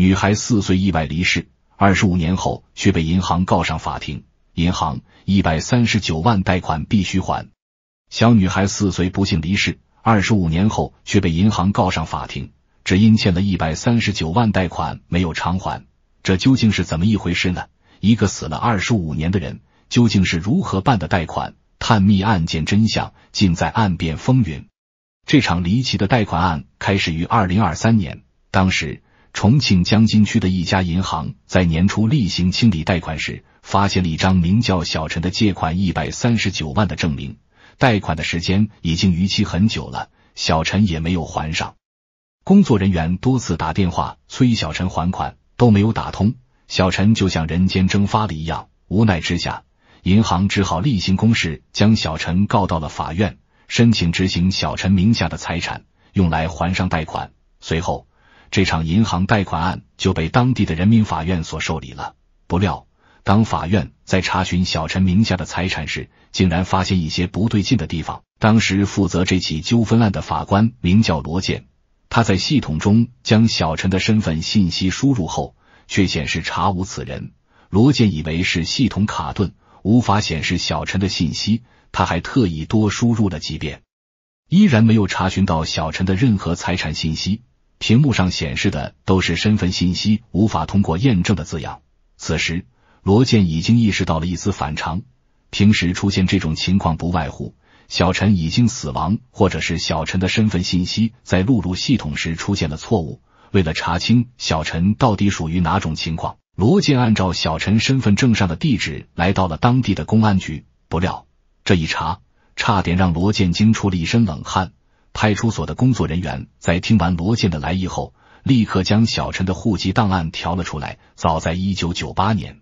女孩四岁意外离世，二十五年后却被银行告上法庭。银行一百三十九万贷款必须还。小女孩四岁不幸离世，二十五年后却被银行告上法庭，只因欠了一百三十九万贷款没有偿还。这究竟是怎么一回事呢？一个死了二十五年的人，究竟是如何办的贷款？探秘案件真相，尽在《案变风云》。这场离奇的贷款案开始于二零二三年，当时。重庆江津区的一家银行在年初例行清理贷款时，发现了一张名叫小陈的借款一百三十九万的证明，贷款的时间已经逾期很久了，小陈也没有还上。工作人员多次打电话催小陈还款都没有打通，小陈就像人间蒸发了一样。无奈之下，银行只好例行公事将小陈告到了法院，申请执行小陈名下的财产，用来还上贷款。随后。这场银行贷款案就被当地的人民法院所受理了。不料，当法院在查询小陈名下的财产时，竟然发现一些不对劲的地方。当时负责这起纠纷案的法官名叫罗建，他在系统中将小陈的身份信息输入后，却显示查无此人。罗建以为是系统卡顿，无法显示小陈的信息，他还特意多输入了几遍，依然没有查询到小陈的任何财产信息。屏幕上显示的都是身份信息无法通过验证的字样。此时，罗建已经意识到了一丝反常。平时出现这种情况，不外乎小陈已经死亡，或者是小陈的身份信息在录入系统时出现了错误。为了查清小陈到底属于哪种情况，罗建按照小陈身份证上的地址来到了当地的公安局。不料，这一查差点让罗建惊出了一身冷汗。派出所的工作人员在听完罗建的来意后，立刻将小陈的户籍档案调了出来。早在一九九八年，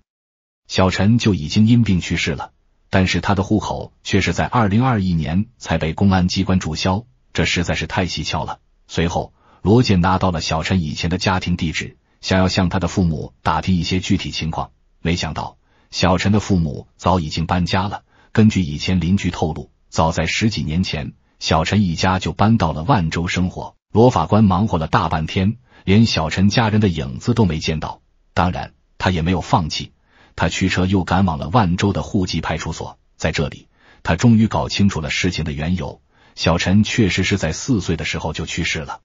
小陈就已经因病去世了，但是他的户口却是在二零二一年才被公安机关注销，这实在是太蹊跷了。随后，罗建拿到了小陈以前的家庭地址，想要向他的父母打听一些具体情况。没想到，小陈的父母早已经搬家了。根据以前邻居透露，早在十几年前。小陈一家就搬到了万州生活。罗法官忙活了大半天，连小陈家人的影子都没见到。当然，他也没有放弃，他驱车又赶往了万州的户籍派出所。在这里，他终于搞清楚了事情的缘由：小陈确实是在四岁的时候就去世了，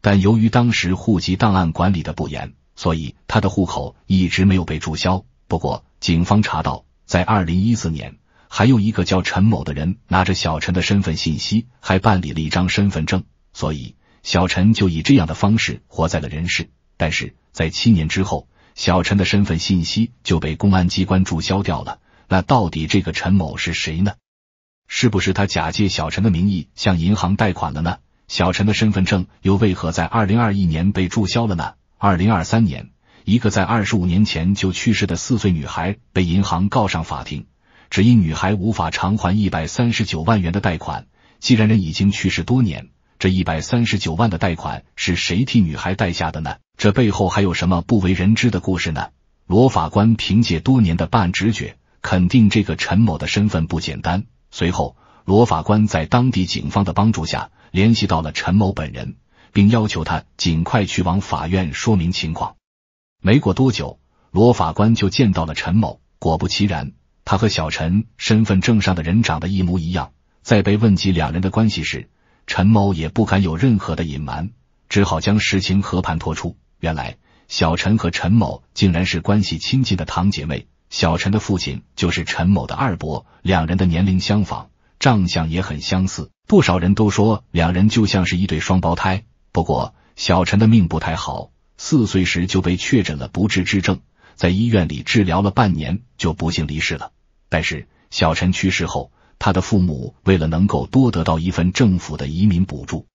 但由于当时户籍档案管理的不严，所以他的户口一直没有被注销。不过，警方查到，在二零一四年。还有一个叫陈某的人拿着小陈的身份信息，还办理了一张身份证，所以小陈就以这样的方式活在了人世。但是在七年之后，小陈的身份信息就被公安机关注销掉了。那到底这个陈某是谁呢？是不是他假借小陈的名义向银行贷款了呢？小陈的身份证又为何在二零二一年被注销了呢？二零二三年，一个在二十五年前就去世的四岁女孩被银行告上法庭。只因女孩无法偿还一百三十九万元的贷款，既然人已经去世多年，这一百三十九万的贷款是谁替女孩贷下的呢？这背后还有什么不为人知的故事呢？罗法官凭借多年的办案直觉，肯定这个陈某的身份不简单。随后，罗法官在当地警方的帮助下，联系到了陈某本人，并要求他尽快去往法院说明情况。没过多久，罗法官就见到了陈某，果不其然。他和小陈身份证上的人长得一模一样，在被问及两人的关系时，陈某也不敢有任何的隐瞒，只好将实情和盘托出。原来，小陈和陈某竟然是关系亲近的堂姐妹。小陈的父亲就是陈某的二伯，两人的年龄相仿，长相也很相似，不少人都说两人就像是一对双胞胎。不过，小陈的命不太好，四岁时就被确诊了不治之症，在医院里治疗了半年，就不幸离世了。但是小陈去世后，他的父母为了能够多得到一份政府的移民补助，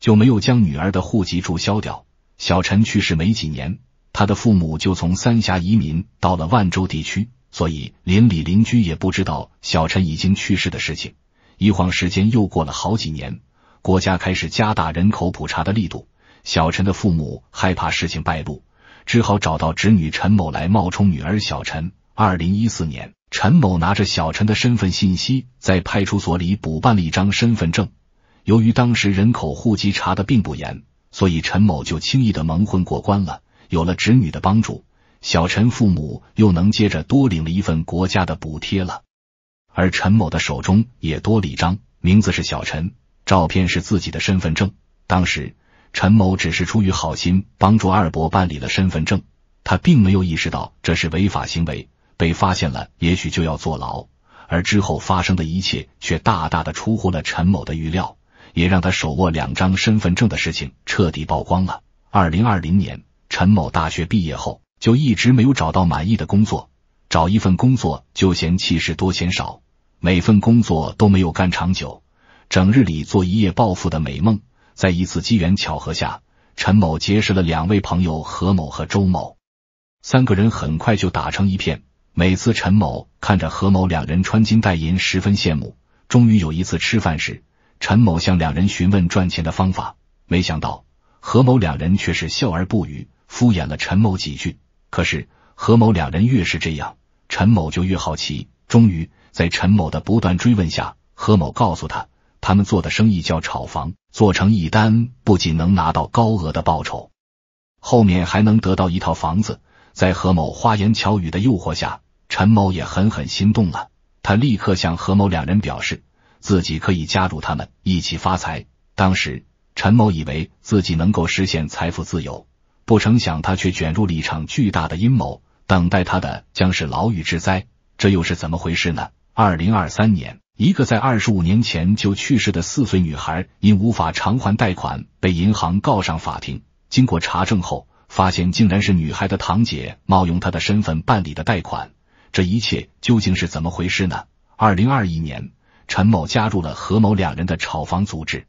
就没有将女儿的户籍注销掉。小陈去世没几年，他的父母就从三峡移民到了万州地区，所以邻里邻居也不知道小陈已经去世的事情。一晃时间又过了好几年，国家开始加大人口普查的力度，小陈的父母害怕事情败露，只好找到侄女陈某来冒充女儿小陈。二零一四年。陈某拿着小陈的身份信息，在派出所里补办了一张身份证。由于当时人口户籍查的并不严，所以陈某就轻易的蒙混过关了。有了侄女的帮助，小陈父母又能接着多领了一份国家的补贴了。而陈某的手中也多了一张，名字是小陈，照片是自己的身份证。当时陈某只是出于好心，帮助二伯办理了身份证，他并没有意识到这是违法行为。被发现了，也许就要坐牢。而之后发生的一切，却大大的出乎了陈某的预料，也让他手握两张身份证的事情彻底曝光了。二零二零年，陈某大学毕业后就一直没有找到满意的工作，找一份工作就嫌气事多嫌少，每份工作都没有干长久，整日里做一夜暴富的美梦。在一次机缘巧合下，陈某结识了两位朋友何某和周某，三个人很快就打成一片。每次陈某看着何某两人穿金戴银，十分羡慕。终于有一次吃饭时，陈某向两人询问赚钱的方法，没想到何某两人却是笑而不语，敷衍了陈某几句。可是何某两人越是这样，陈某就越好奇。终于在陈某的不断追问下，何某告诉他，他们做的生意叫炒房，做成一单不仅能拿到高额的报酬，后面还能得到一套房子。在何某花言巧语的诱惑下，陈某也狠狠心动了，他立刻向何某两人表示自己可以加入他们一起发财。当时陈某以为自己能够实现财富自由，不成想他却卷入了一场巨大的阴谋，等待他的将是牢狱之灾。这又是怎么回事呢？二零二三年，一个在二十五年前就去世的四岁女孩因无法偿还贷款被银行告上法庭。经过查证后，发现竟然是女孩的堂姐冒用她的身份办理的贷款。这一切究竟是怎么回事呢？二零二一年，陈某加入了何某两人的炒房组织。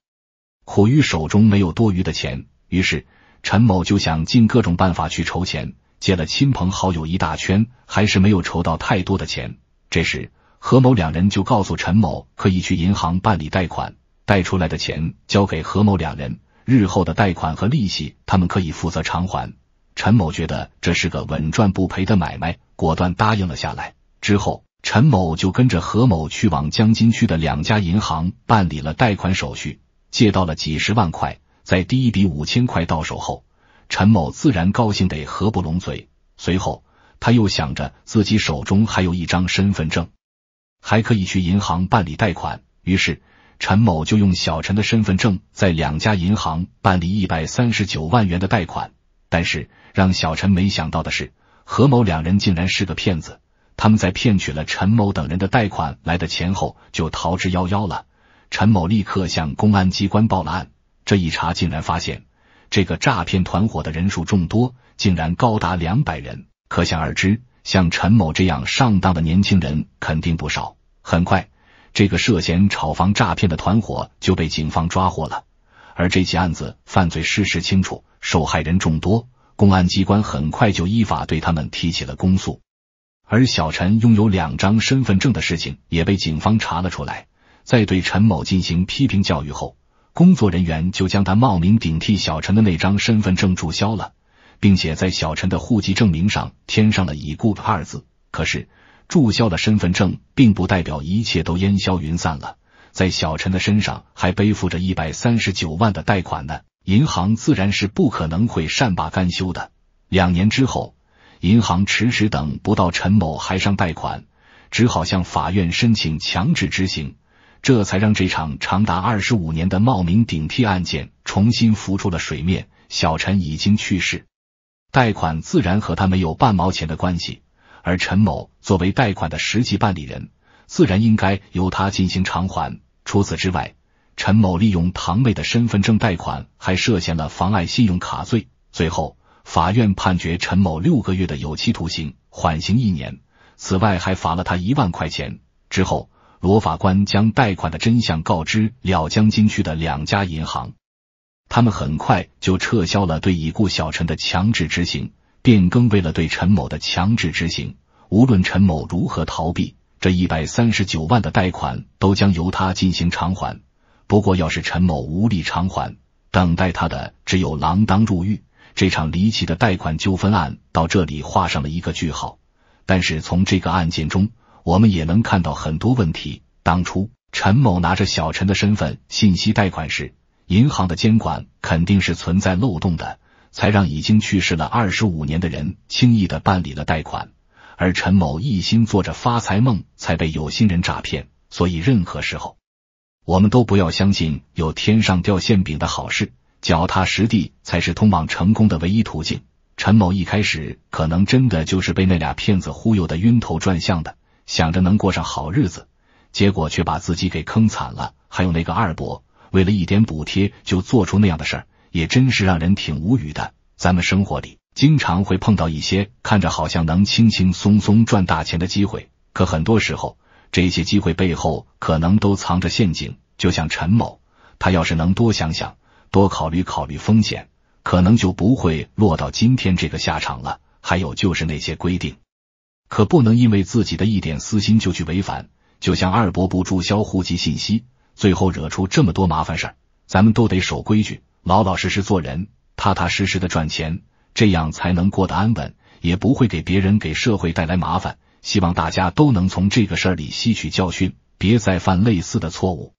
苦于手中没有多余的钱，于是陈某就想尽各种办法去筹钱。借了亲朋好友一大圈，还是没有筹到太多的钱。这时，何某两人就告诉陈某，可以去银行办理贷款，贷出来的钱交给何某两人，日后的贷款和利息他们可以负责偿还。陈某觉得这是个稳赚不赔的买卖，果断答应了下来。之后，陈某就跟着何某去往江津区的两家银行办理了贷款手续，借到了几十万块。在第一笔五千块到手后，陈某自然高兴得合不拢嘴。随后，他又想着自己手中还有一张身份证，还可以去银行办理贷款，于是陈某就用小陈的身份证在两家银行办理一百三十九万元的贷款。但是，让小陈没想到的是，何某两人竟然是个骗子。他们在骗取了陈某等人的贷款来的钱后，就逃之夭夭了。陈某立刻向公安机关报了案。这一查，竟然发现这个诈骗团伙的人数众多，竟然高达两百人。可想而知，像陈某这样上当的年轻人肯定不少。很快，这个涉嫌炒房诈骗的团伙就被警方抓获了。而这起案子犯罪事实清楚，受害人众多，公安机关很快就依法对他们提起了公诉。而小陈拥有两张身份证的事情也被警方查了出来。在对陈某进行批评教育后，工作人员就将他冒名顶替小陈的那张身份证注销了，并且在小陈的户籍证明上添上了“已故”二字。可是，注销了身份证，并不代表一切都烟消云散了。在小陈的身上还背负着一百三十九万的贷款呢，银行自然是不可能会善罢甘休的。两年之后，银行迟迟等不到陈某还上贷款，只好向法院申请强制执行，这才让这场长达二十五年的冒名顶替案件重新浮出了水面。小陈已经去世，贷款自然和他没有半毛钱的关系，而陈某作为贷款的实际办理人。自然应该由他进行偿还。除此之外，陈某利用堂妹的身份证贷款，还涉嫌了妨碍信用卡罪。最后，法院判决陈某六个月的有期徒刑，缓刑一年。此外，还罚了他一万块钱。之后，罗法官将贷款的真相告知了江津区的两家银行，他们很快就撤销了对已故小陈的强制执行，变更为了对陈某的强制执行。无论陈某如何逃避。这一百三十九万的贷款都将由他进行偿还。不过，要是陈某无力偿还，等待他的只有锒铛入狱。这场离奇的贷款纠纷案到这里画上了一个句号。但是，从这个案件中，我们也能看到很多问题。当初陈某拿着小陈的身份信息贷款时，银行的监管肯定是存在漏洞的，才让已经去世了二十五年的人轻易的办理了贷款。而陈某一心做着发财梦，才被有心人诈骗。所以任何时候，我们都不要相信有天上掉馅饼的好事。脚踏实地才是通往成功的唯一途径。陈某一开始可能真的就是被那俩骗子忽悠的晕头转向的，想着能过上好日子，结果却把自己给坑惨了。还有那个二伯，为了一点补贴就做出那样的事儿，也真是让人挺无语的。咱们生活里。经常会碰到一些看着好像能轻轻松松赚大钱的机会，可很多时候这些机会背后可能都藏着陷阱。就像陈某，他要是能多想想，多考虑考虑风险，可能就不会落到今天这个下场了。还有就是那些规定，可不能因为自己的一点私心就去违反。就像二伯不注销户籍信息，最后惹出这么多麻烦事儿，咱们都得守规矩，老老实实做人，踏踏实实的赚钱。这样才能过得安稳，也不会给别人、给社会带来麻烦。希望大家都能从这个事儿里吸取教训，别再犯类似的错误。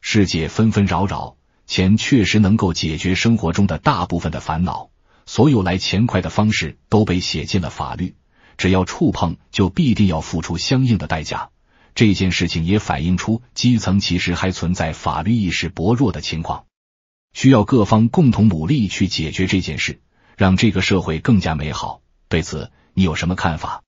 世界纷纷扰扰，钱确实能够解决生活中的大部分的烦恼。所有来钱快的方式都被写进了法律，只要触碰，就必定要付出相应的代价。这件事情也反映出基层其实还存在法律意识薄弱的情况，需要各方共同努力去解决这件事。让这个社会更加美好，对此你有什么看法？